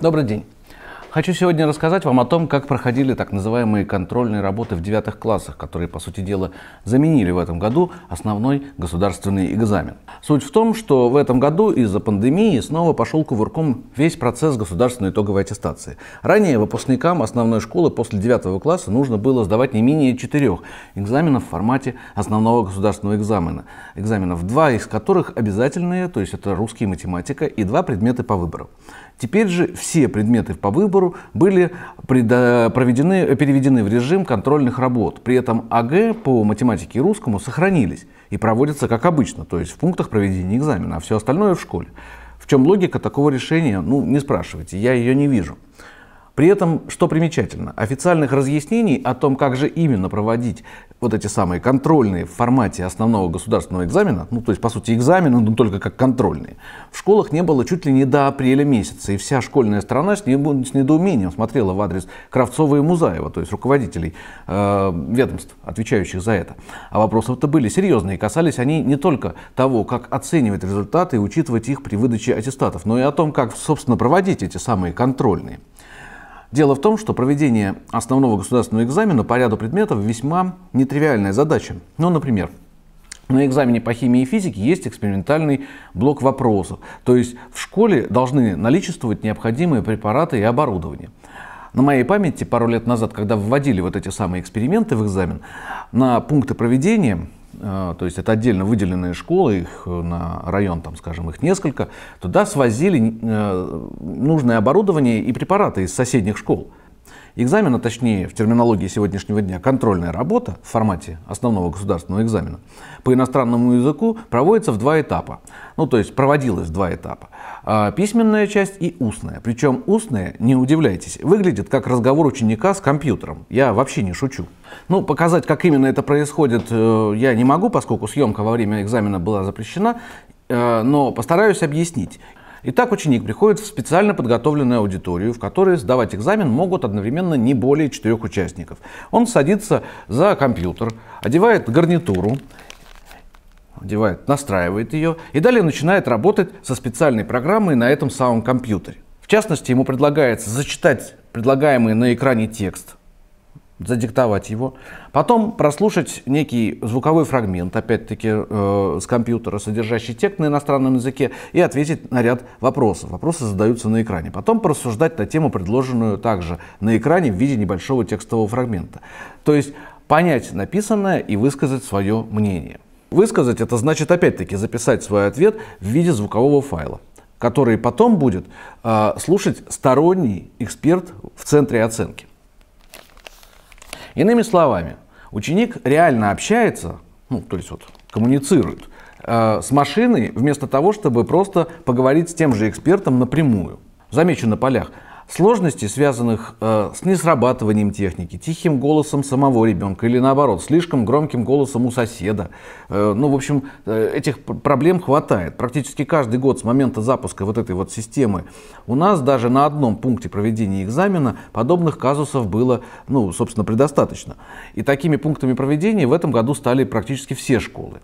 Добрый день. Хочу сегодня рассказать вам о том, как проходили так называемые контрольные работы в девятых классах, которые, по сути дела, заменили в этом году основной государственный экзамен. Суть в том, что в этом году из-за пандемии снова пошел кувырком весь процесс государственной итоговой аттестации. Ранее выпускникам основной школы после девятого класса нужно было сдавать не менее четырех экзаменов в формате основного государственного экзамена. Экзаменов два из которых обязательные, то есть это русский и математика, и два предмета по выбору. Теперь же все предметы по выбору выбору, были проведены, переведены в режим контрольных работ. При этом АГ по математике и русскому сохранились и проводятся как обычно, то есть в пунктах проведения экзамена, а все остальное в школе. В чем логика такого решения? Ну, не спрашивайте, я ее не вижу. При этом, что примечательно, официальных разъяснений о том, как же именно проводить вот эти самые контрольные в формате основного государственного экзамена, ну то есть по сути экзамены, но только как контрольные, в школах не было чуть ли не до апреля месяца, и вся школьная страна с, недоумением смотрела в адрес Кравцова и Музаева, то есть руководителей э, ведомств, отвечающих за это. А вопросы-то были серьезные, касались они не только того, как оценивать результаты и учитывать их при выдаче аттестатов, но и о том, как, собственно, проводить эти самые контрольные. Дело в том, что проведение основного государственного экзамена по ряду предметов весьма нетривиальная задача. Ну, например, на экзамене по химии и физике есть экспериментальный блок вопросов. То есть в школе должны наличествовать необходимые препараты и оборудование. На моей памяти пару лет назад, когда вводили вот эти самые эксперименты в экзамен, на пункты проведения а, то есть это отдельно выделенные школы, их э, на район, там, скажем, их несколько, туда свозили э, нужное оборудование и препараты из соседних школ. Экзамен, а точнее в терминологии сегодняшнего дня контрольная работа в формате основного государственного экзамена по иностранному языку проводится в два этапа. Ну, то есть проводилась в два этапа. А, письменная часть и устная. Причем устная, не удивляйтесь, выглядит как разговор ученика с компьютером. Я вообще не шучу. Ну, показать, как именно это происходит, э, я не могу, поскольку съемка во время экзамена была запрещена, э, но постараюсь объяснить. Итак, ученик приходит в специально подготовленную аудиторию, в которой сдавать экзамен могут одновременно не более четырех участников. Он садится за компьютер, одевает гарнитуру, одевает, настраивает ее и далее начинает работать со специальной программой на этом самом компьютере. В частности, ему предлагается зачитать предлагаемый на экране текст – задиктовать его, потом прослушать некий звуковой фрагмент, опять-таки, э, с компьютера, содержащий текст на иностранном языке, и ответить на ряд вопросов. Вопросы задаются на экране. Потом порассуждать на тему, предложенную также на экране в виде небольшого текстового фрагмента. То есть понять написанное и высказать свое мнение. Высказать это значит, опять-таки, записать свой ответ в виде звукового файла который потом будет э, слушать сторонний эксперт в центре оценки. Иными словами, ученик реально общается, ну, то есть вот коммуницирует э, с машиной, вместо того, чтобы просто поговорить с тем же экспертом напрямую. Замечу на полях, Сложности, связанных э, с несрабатыванием техники, тихим голосом самого ребенка или наоборот, слишком громким голосом у соседа. Э, ну, в общем, э, этих проблем хватает. Практически каждый год с момента запуска вот этой вот системы у нас даже на одном пункте проведения экзамена подобных казусов было, ну, собственно, предостаточно. И такими пунктами проведения в этом году стали практически все школы.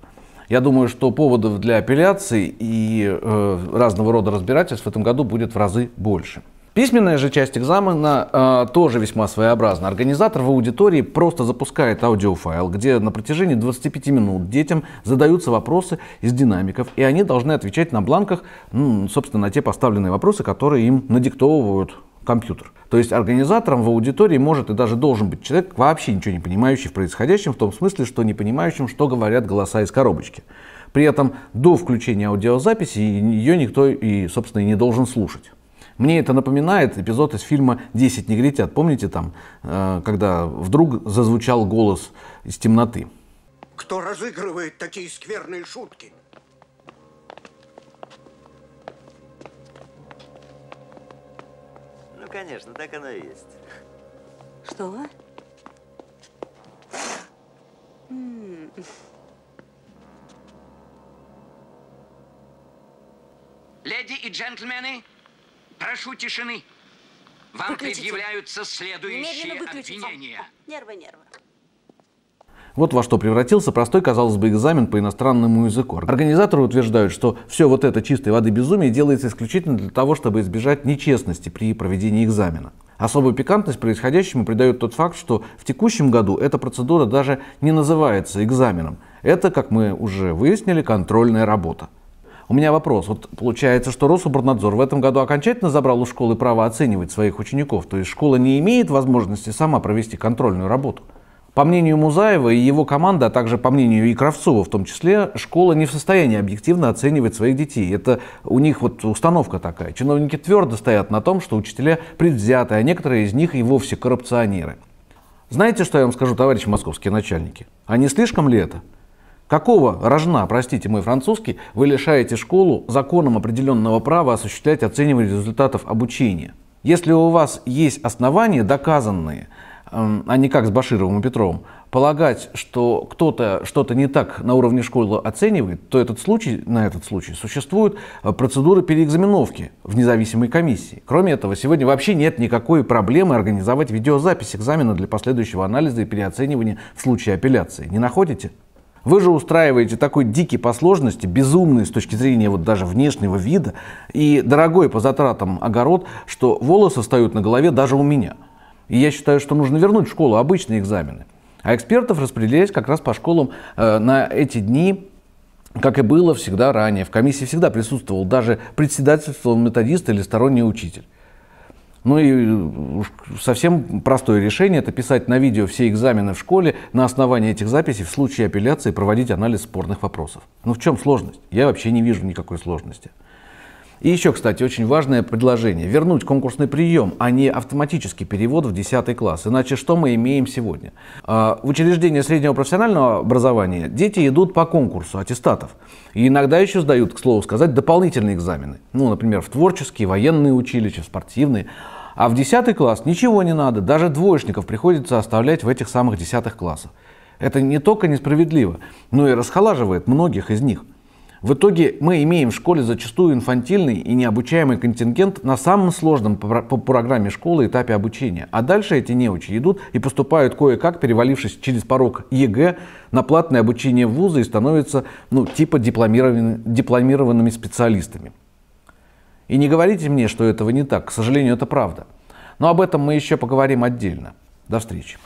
Я думаю, что поводов для апелляции и э, разного рода разбирательств в этом году будет в разы больше. Письменная же часть экзамена э, тоже весьма своеобразна. Организатор в аудитории просто запускает аудиофайл, где на протяжении 25 минут детям задаются вопросы из динамиков, и они должны отвечать на бланках, ну, собственно, на те поставленные вопросы, которые им надиктовывают компьютер. То есть организатором в аудитории может и даже должен быть человек, вообще ничего не понимающий в происходящем, в том смысле, что не понимающим, что говорят голоса из коробочки. При этом до включения аудиозаписи ее никто и, собственно, и не должен слушать. Мне это напоминает эпизод из фильма «Десять негритят». Помните там, э, когда вдруг зазвучал голос из темноты? Кто разыгрывает такие скверные шутки? Ну, конечно, так оно и есть. Что? Леди и джентльмены, Прошу тишины. Вам выключите. предъявляются следующие обвинения. А, нервы, нервы. Вот во что превратился простой, казалось бы, экзамен по иностранному языку. Организаторы утверждают, что все вот это чистой воды безумие делается исключительно для того, чтобы избежать нечестности при проведении экзамена. Особую пикантность происходящему придает тот факт, что в текущем году эта процедура даже не называется экзаменом. Это, как мы уже выяснили, контрольная работа. У меня вопрос. Вот получается, что Рособорнадзор в этом году окончательно забрал у школы право оценивать своих учеников, то есть школа не имеет возможности сама провести контрольную работу. По мнению Музаева и его команды, а также по мнению и Кравцова в том числе, школа не в состоянии объективно оценивать своих детей. Это у них вот установка такая. Чиновники твердо стоят на том, что учителя предвзяты, а некоторые из них и вовсе коррупционеры. Знаете, что я вам скажу, товарищи московские начальники? А не слишком ли это? Какого рожна, простите мой французский, вы лишаете школу законом определенного права осуществлять оценивание результатов обучения? Если у вас есть основания, доказанные, эм, а не как с Башировым и Петровым, полагать, что кто-то что-то не так на уровне школы оценивает, то этот случай, на этот случай существует э, процедуры переэкзаменовки в независимой комиссии. Кроме этого, сегодня вообще нет никакой проблемы организовать видеозапись экзамена для последующего анализа и переоценивания в случае апелляции. Не находите? Вы же устраиваете такой дикий по сложности, безумный с точки зрения вот даже внешнего вида и дорогой по затратам огород, что волосы встают на голове даже у меня. И я считаю, что нужно вернуть в школу обычные экзамены. А экспертов распределять как раз по школам э, на эти дни как и было всегда ранее, в комиссии всегда присутствовал даже председательство методиста или сторонний учитель. Ну и э, совсем простое решение – это писать на видео все экзамены в школе, на основании этих записей в случае апелляции проводить анализ спорных вопросов. Ну в чем сложность? Я вообще не вижу никакой сложности. И еще, кстати, очень важное предложение – вернуть конкурсный прием, а не автоматический перевод в 10 класс. Иначе что мы имеем сегодня? А, в учреждения среднего профессионального образования дети идут по конкурсу аттестатов. И иногда еще сдают, к слову сказать, дополнительные экзамены. Ну, например, в творческие, военные училища, спортивные – а в 10 класс ничего не надо, даже двоечников приходится оставлять в этих самых 10 классах. Это не только несправедливо, но и расхолаживает многих из них. В итоге мы имеем в школе зачастую инфантильный и необучаемый контингент на самом сложном по программе школы этапе обучения. А дальше эти неучи идут и поступают кое-как, перевалившись через порог ЕГЭ на платное обучение в вузы и становятся ну, типа дипломированными, дипломированными специалистами. И не говорите мне, что этого не так. К сожалению, это правда. Но об этом мы еще поговорим отдельно. До встречи.